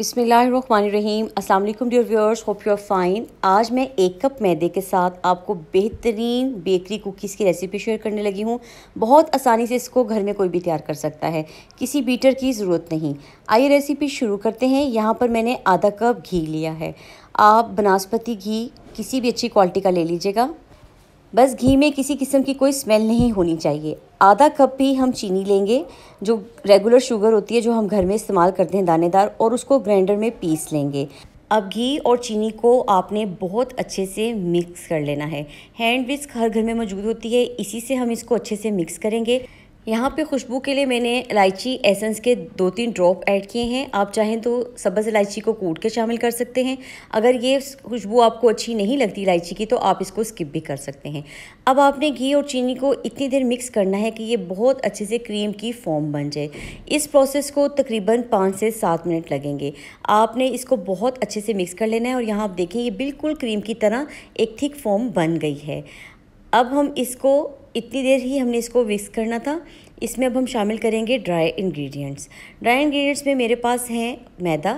बिसमीम अल्लाम dear viewers hope you are fine आज मैं एक कप मैदे के साथ आपको बेहतरीन बेकरी कुकीज़ की रेसिपी शेयर करने लगी हूँ बहुत आसानी से इसको घर में कोई भी तैयार कर सकता है किसी बीटर की ज़रूरत नहीं आइए रेसिपी शुरू करते हैं यहाँ पर मैंने आधा कप घी लिया है आप बनास्पति घी किसी भी अच्छी क्वालिटी का ले लीजिएगा बस घी में किसी किस्म की कोई स्मेल नहीं होनी चाहिए आधा कप भी हम चीनी लेंगे जो रेगुलर शुगर होती है जो हम घर में इस्तेमाल करते हैं दानेदार और उसको ग्राइंडर में पीस लेंगे अब घी और चीनी को आपने बहुत अच्छे से मिक्स कर लेना है हैंड विस्क हर घर में मौजूद होती है इसी से हम इसको अच्छे से मिक्स करेंगे यहाँ पे खुशबू के लिए मैंने इलायची एसेंस के दो तीन ड्रॉप ऐड किए हैं आप चाहें तो सब्ज़ इलायची को कूट के शामिल कर सकते हैं अगर ये खुशबू आपको अच्छी नहीं लगती इलायची की तो आप इसको स्किप भी कर सकते हैं अब आपने घी और चीनी को इतनी देर मिक्स करना है कि ये बहुत अच्छे से क्रीम की फॉर्म बन जाए इस प्रोसेस को तकरीबन पाँच से सात मिनट लगेंगे आपने इसको बहुत अच्छे से मिक्स कर लेना है और यहाँ आप देखें ये बिल्कुल क्रीम की तरह एक थिक फॉर्म बन गई है अब हम इसको इतनी देर ही हमने इसको मिक्स करना था इसमें अब हम शामिल करेंगे ड्राई इंग्रेडिएंट्स ड्राई इंग्रेडिएंट्स में मेरे पास हैं मैदा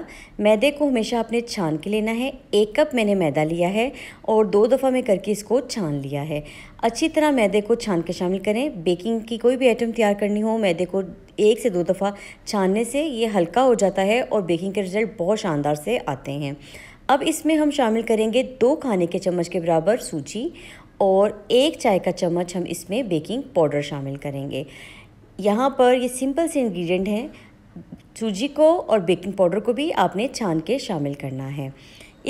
मैदे को हमेशा आपने छान के लेना है एक कप मैंने मैदा लिया है और दो दफ़ा में करके इसको छान लिया है अच्छी तरह मैदे को छान के शामिल करें बेकिंग की कोई भी आइटम तैयार करनी हो मैदे को एक से दो दफ़ा छानने से ये हल्का हो जाता है और बेकिंग के रिज़ल्ट बहुत शानदार से आते हैं अब इसमें हम शामिल करेंगे दो खाने के चम्मच के बराबर सूजी और एक चाय का चम्मच हम इसमें बेकिंग पाउडर शामिल करेंगे यहाँ पर ये सिंपल से इंग्रेडिएंट हैं सूजी को और बेकिंग पाउडर को भी आपने छान के शामिल करना है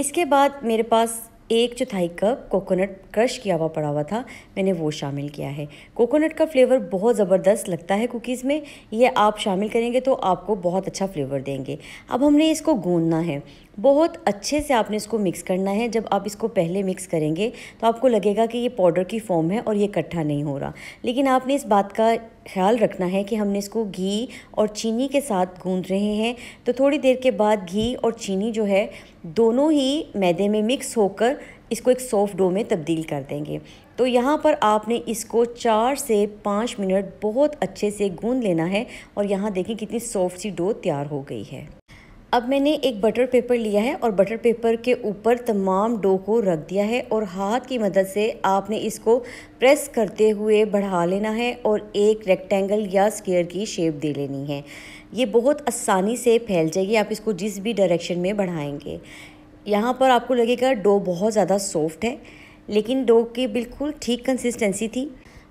इसके बाद मेरे पास एक चौथाई कप कोकोनट क्रश किया हुआ पड़ा हुआ था मैंने वो शामिल किया है कोकोनट का फ्लेवर बहुत ज़बरदस्त लगता है कुकीज़ में ये आप शामिल करेंगे तो आपको बहुत अच्छा फ्लेवर देंगे अब हमने इसको गूंदना है बहुत अच्छे से आपने इसको मिक्स करना है जब आप इसको पहले मिक्स करेंगे तो आपको लगेगा कि ये पाउडर की फॉर्म है और ये इकट्ठा नहीं हो रहा लेकिन आपने इस बात का ख्याल रखना है कि हमने इसको घी और चीनी के साथ गूंद रहे हैं तो थोड़ी देर के बाद घी और चीनी जो है दोनों ही मैदे में मिक्स होकर इसको एक सॉफ्ट डो में तब्दील कर देंगे तो यहाँ पर आपने इसको चार से पाँच मिनट बहुत अच्छे से गूंद लेना है और यहाँ देखें कितनी सॉफ्ट सी डो तैयार हो गई है अब मैंने एक बटर पेपर लिया है और बटर पेपर के ऊपर तमाम डो को रख दिया है और हाथ की मदद से आपने इसको प्रेस करते हुए बढ़ा लेना है और एक रेक्टेंगल या स्केयर की शेप दे लेनी है ये बहुत आसानी से फैल जाएगी आप इसको जिस भी डायरेक्शन में बढ़ाएंगे यहाँ पर आपको लगेगा डो बहुत ज़्यादा सॉफ्ट है लेकिन डो की बिल्कुल ठीक कंसिस्टेंसी थी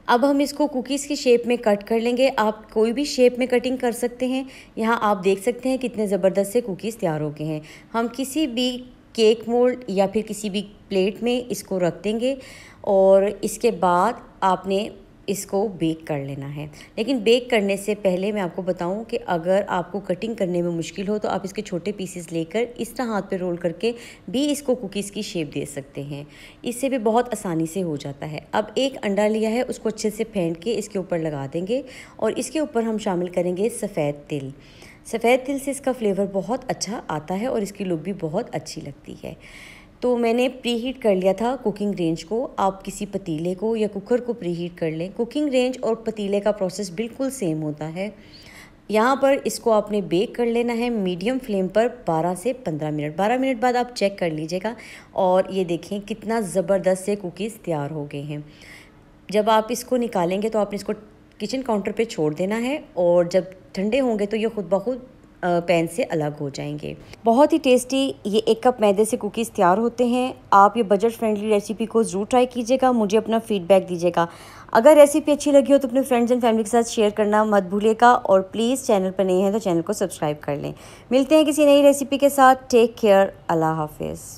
अब हम इसको कुकीज़ की शेप में कट कर लेंगे आप कोई भी शेप में कटिंग कर सकते हैं यहाँ आप देख सकते हैं कितने ज़बरदस्त से कुकीज़ तैयार हो गए हैं हम किसी भी केक मोल्ड या फिर किसी भी प्लेट में इसको रख देंगे और इसके बाद आपने इसको बेक कर लेना है लेकिन बेक करने से पहले मैं आपको बताऊं कि अगर आपको कटिंग करने में मुश्किल हो तो आप इसके छोटे पीसेस लेकर इस तरह हाथ पे रोल करके भी इसको कुकीज़ की शेप दे सकते हैं इससे भी बहुत आसानी से हो जाता है अब एक अंडा लिया है उसको अच्छे से फेंट के इसके ऊपर लगा देंगे और इसके ऊपर हम शामिल करेंगे सफ़ेद तिल सफ़ेद तिल से इसका फ्लेवर बहुत अच्छा आता है और इसकी लुक भी बहुत अच्छी लगती है तो मैंने प्री हीट कर लिया था कुकिंग रेंज को आप किसी पतीले को या कुकर को प्री हीट कर लें कुकिंग रेंज और पतीले का प्रोसेस बिल्कुल सेम होता है यहाँ पर इसको आपने बेक कर लेना है मीडियम फ्लेम पर 12 से 15 मिनट 12 मिनट बाद आप चेक कर लीजिएगा और ये देखें कितना ज़बरदस्त से कुकीज़ तैयार हो गए हैं जब आप इसको निकालेंगे तो आपने इसको किचन काउंटर पे छोड़ देना है और जब ठंडे होंगे तो ये खुद ब खुद पैन से अलग हो जाएंगे बहुत ही टेस्टी ये एक कप मैदे से कुकीज़ तैयार होते हैं आप ये बजट फ्रेंडली रेसिपी को ज़रूर ट्राई कीजिएगा मुझे अपना फीडबैक दीजिएगा अगर रेसिपी अच्छी लगी हो तो अपने फ्रेंड्स एंड फैमिली के साथ शेयर करना मत भूलिएगा और प्लीज़ चैनल पर नहीं है तो चैनल को सब्सक्राइब कर लें मिलते हैं किसी नई रेसिपी के साथ टेक केयर अल्लाह हाफिज़